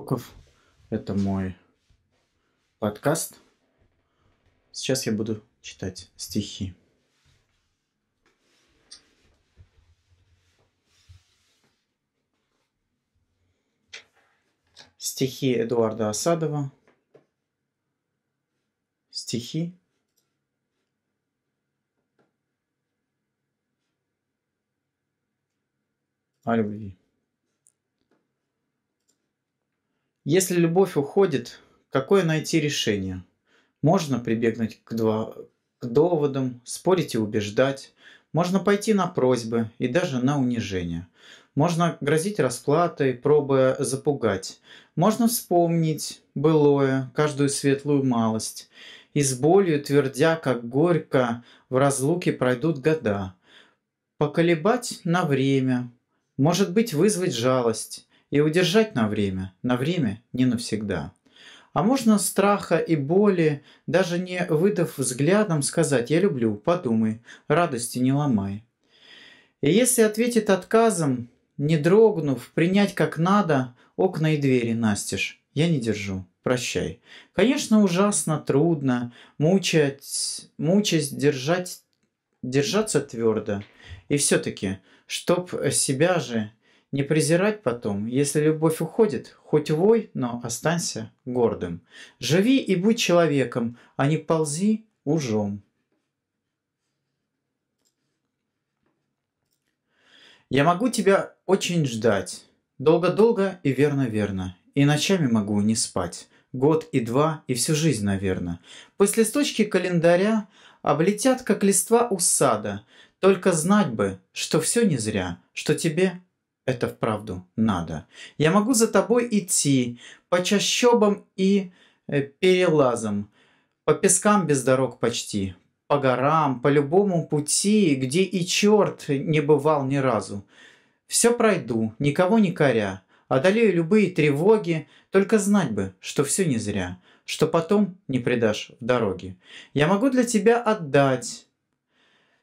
уроков. Это мой подкаст. Сейчас я буду читать стихи. Стихи Эдуарда Осадова. Стихи о любви. Если любовь уходит, какое найти решение? Можно прибегнуть к, два... к доводам, спорить и убеждать. Можно пойти на просьбы и даже на унижение. Можно грозить расплатой, пробуя запугать. Можно вспомнить былое, каждую светлую малость. И с болью, твердя, как горько, в разлуке пройдут года. Поколебать на время. Может быть, вызвать жалость и удержать на время, на время, не навсегда. А можно страха и боли, даже не выдав взглядом, сказать «я люблю», «подумай», «радости не ломай». И если ответит отказом, не дрогнув, принять как надо, окна и двери настежь, я не держу, прощай. Конечно, ужасно, трудно, мучать, мучать, держать, держаться твердо. И все-таки, чтоб себя же не презирать потом, если любовь уходит, хоть вой, но останься гордым. Живи и будь человеком, а не ползи ужом. Я могу тебя очень ждать. Долго-долго и верно-верно. И ночами могу не спать. Год и два, и всю жизнь, наверное. Пусть листочки календаря облетят, как листва у сада. Только знать бы, что все не зря, что тебе это вправду надо. Я могу за тобой идти по чащобам и э, перелазам, по пескам без дорог почти, по горам, по любому пути, где и черт не бывал ни разу. Все пройду, никого не коря, одолею любые тревоги, только знать бы, что все не зря, что потом не предашь в дороге. Я могу для тебя отдать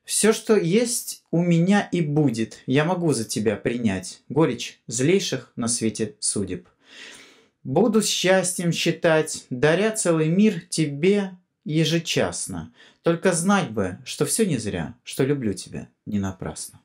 все, что есть, у меня и будет. Я могу за тебя принять. Горечь злейших на свете судеб. Буду счастьем считать, даря целый мир тебе ежечасно. Только знать бы, что все не зря, что люблю тебя не напрасно.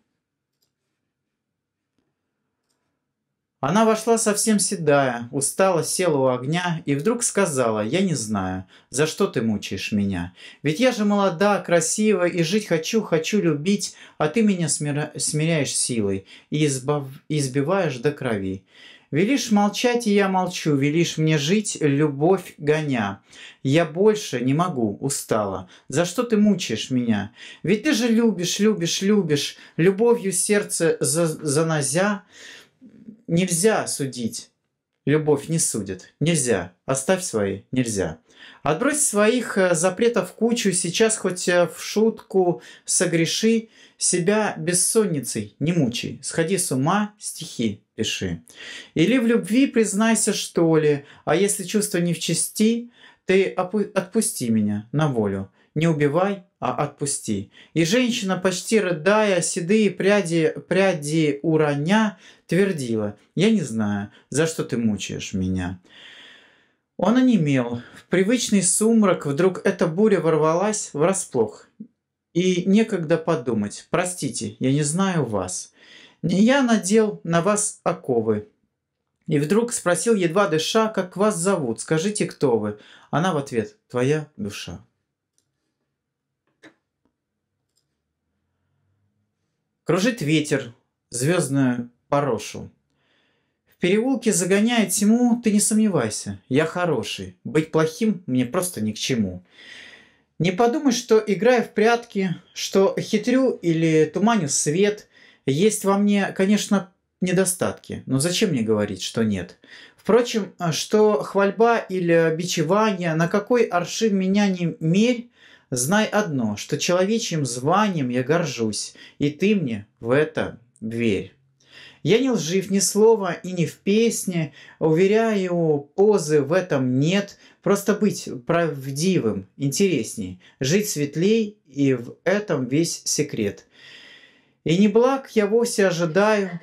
Она вошла совсем седая, устала, села у огня и вдруг сказала, «Я не знаю, за что ты мучаешь меня? Ведь я же молода, красива и жить хочу, хочу любить, а ты меня смира... смиряешь силой и избав... избиваешь до крови. Велишь молчать, и я молчу, велишь мне жить, любовь гоня. Я больше не могу, устала. За что ты мучаешь меня? Ведь ты же любишь, любишь, любишь, любовью сердце за... занозя» нельзя судить. Любовь не судит. Нельзя. Оставь свои. Нельзя. Отбрось своих э, запретов кучу, сейчас хоть э, в шутку согреши, себя бессонницей не мучай, сходи с ума, стихи пиши. Или в любви признайся, что ли, а если чувство не в чести, ты отпусти меня на волю не убивай, а отпусти. И женщина, почти рыдая, седые пряди, пряди уроня, твердила, я не знаю, за что ты мучаешь меня. Он онемел. В привычный сумрак вдруг эта буря ворвалась врасплох. И некогда подумать, простите, я не знаю вас. Не я надел на вас оковы, и вдруг спросил, едва дыша, как вас зовут, скажите, кто вы. Она в ответ, твоя душа. Кружит ветер, звездную порошу. В переулке загоняет тьму, ты не сомневайся, я хороший. Быть плохим мне просто ни к чему. Не подумай, что играя в прятки, что хитрю или туманю свет. Есть во мне, конечно, недостатки, но зачем мне говорить, что нет? Впрочем, что хвальба или бичевание, на какой аршин меня не мерь, Знай одно, что человечьим званием я горжусь, и ты мне в это верь. Я не лжив ни слова и ни в песне, уверяю, позы в этом нет, просто быть правдивым, интересней, жить светлей, и в этом весь секрет. И не благ я вовсе ожидаю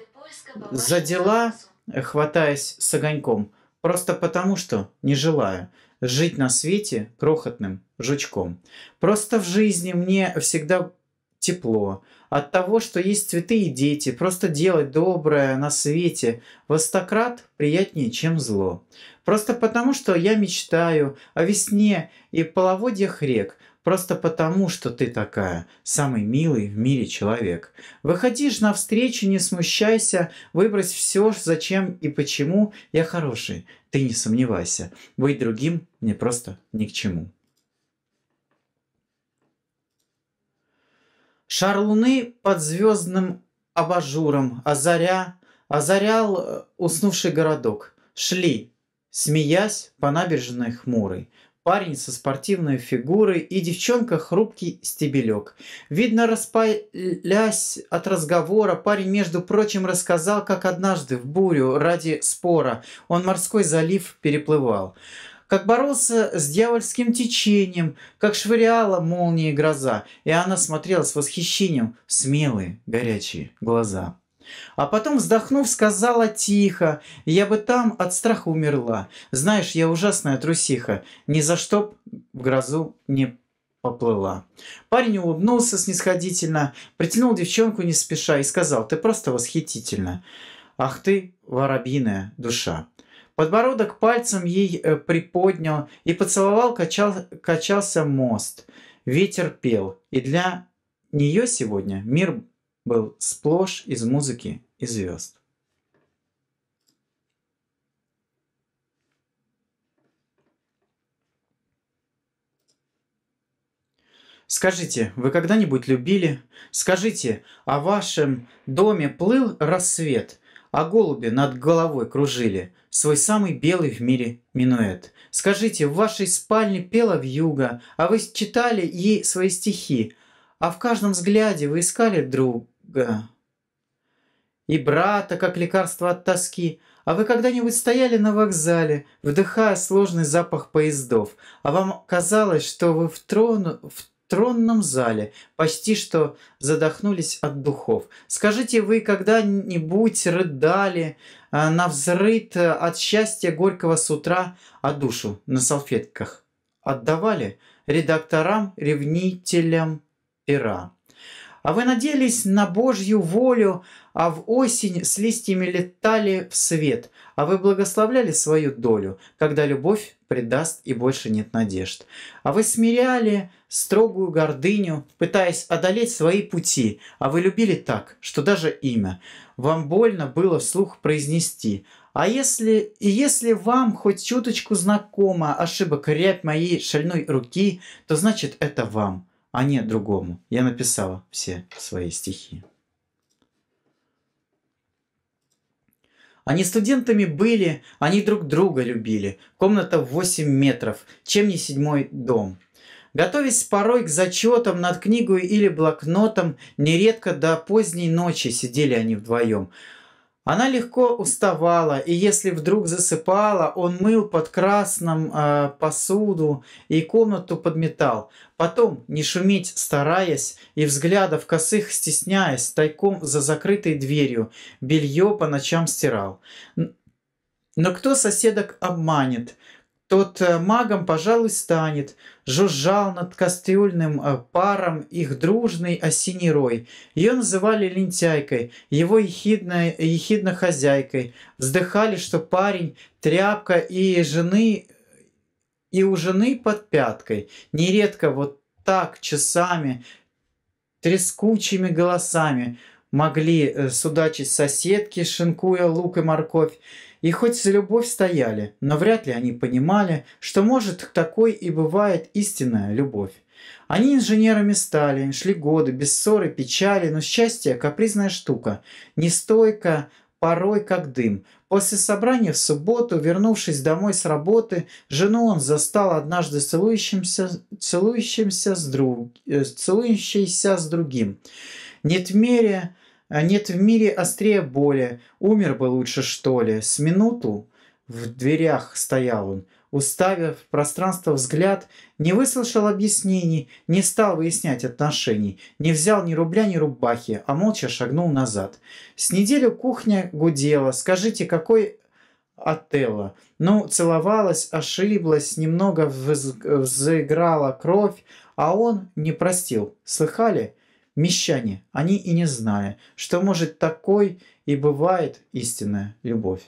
за дела, хватаясь с огоньком, просто потому что не желаю жить на свете крохотным жучком. Просто в жизни мне всегда тепло от того, что есть цветы и дети, просто делать доброе на свете в астократ приятнее, чем зло. Просто потому, что я мечтаю о весне и половодьях рек – просто потому, что ты такая, самый милый в мире человек. Выходишь навстречу, не смущайся, выбрось все, зачем и почему я хороший, ты не сомневайся. Быть другим мне просто ни к чему. Шар луны под звездным абажуром озаря, озарял э, уснувший городок. Шли, смеясь по набережной хмурой парень со спортивной фигурой и девчонка хрупкий стебелек. Видно, распалясь от разговора, парень, между прочим, рассказал, как однажды в бурю ради спора он морской залив переплывал как боролся с дьявольским течением, как швыряла молнии гроза, и она смотрела с восхищением смелые горячие глаза. А потом, вздохнув, сказала тихо, «Я бы там от страха умерла. Знаешь, я ужасная трусиха. Ни за что в грозу не поплыла. Парень улыбнулся снисходительно, притянул девчонку не спеша и сказал, «Ты просто восхитительна! Ах ты, воробьиная душа!» Подбородок пальцем ей э, приподнял и поцеловал, качал, качался мост. Ветер пел, и для нее сегодня мир был сплошь из музыки и звезд. Скажите, вы когда-нибудь любили? Скажите, о вашем доме плыл рассвет, а голуби над головой кружили свой самый белый в мире минуэт. Скажите, в вашей спальне пела вьюга, а вы читали ей свои стихи, а в каждом взгляде вы искали друг, Г. И брата, как лекарство от тоски. А вы когда-нибудь стояли на вокзале, вдыхая сложный запах поездов, а вам казалось, что вы в, трон, в тронном зале, почти что задохнулись от духов. Скажите, вы когда-нибудь рыдали э, на взрыт э, от счастья горького с утра, а душу на салфетках отдавали редакторам, ревнителям Ира? А вы надеялись на Божью волю, а в осень с листьями летали в свет, а вы благословляли свою долю, когда любовь предаст и больше нет надежд. А вы смиряли строгую гордыню, пытаясь одолеть свои пути, а вы любили так, что даже имя вам больно было вслух произнести. А если, и если вам хоть чуточку знакома ошибок рябь моей шальной руки, то значит это вам – а не другому. Я написала все свои стихи. Они студентами были, они друг друга любили. Комната в 8 метров, чем не седьмой дом. Готовясь порой к зачетам над книгой или блокнотом, нередко до поздней ночи сидели они вдвоем – она легко уставала, и если вдруг засыпала, он мыл под красным э, посуду и комнату подметал. Потом, не шуметь стараясь и взглядов косых стесняясь, тайком за закрытой дверью белье по ночам стирал. Но кто соседок обманет? тот э, магом, пожалуй, станет. Жужжал над кастрюльным э, паром их дружный осенний рой. Ее называли лентяйкой, его ехидно, ехидно хозяйкой. Вздыхали, что парень, тряпка и жены и у жены под пяткой. Нередко вот так часами, трескучими голосами могли э, судачить соседки, шинкуя лук и морковь. И хоть за любовь стояли, но вряд ли они понимали, что может такой и бывает истинная любовь. Они инженерами стали, шли годы, без ссоры, печали, но счастье – капризная штука, нестойка, порой как дым. После собрания в субботу, вернувшись домой с работы, жену он застал однажды целующимся, целующимся с друг, э, целующейся с другим. Нет в мире а нет в мире острее боли, умер бы лучше, что ли. С минуту в дверях стоял он, уставив в пространство взгляд, не выслушал объяснений, не стал выяснять отношений, не взял ни рубля, ни рубахи, а молча шагнул назад. С неделю кухня гудела, скажите, какой Отелло. Ну, целовалась, ошиблась, немного вз... взыграла кровь, а он не простил. Слыхали? Мещане, они и не зная, что может такой и бывает истинная любовь.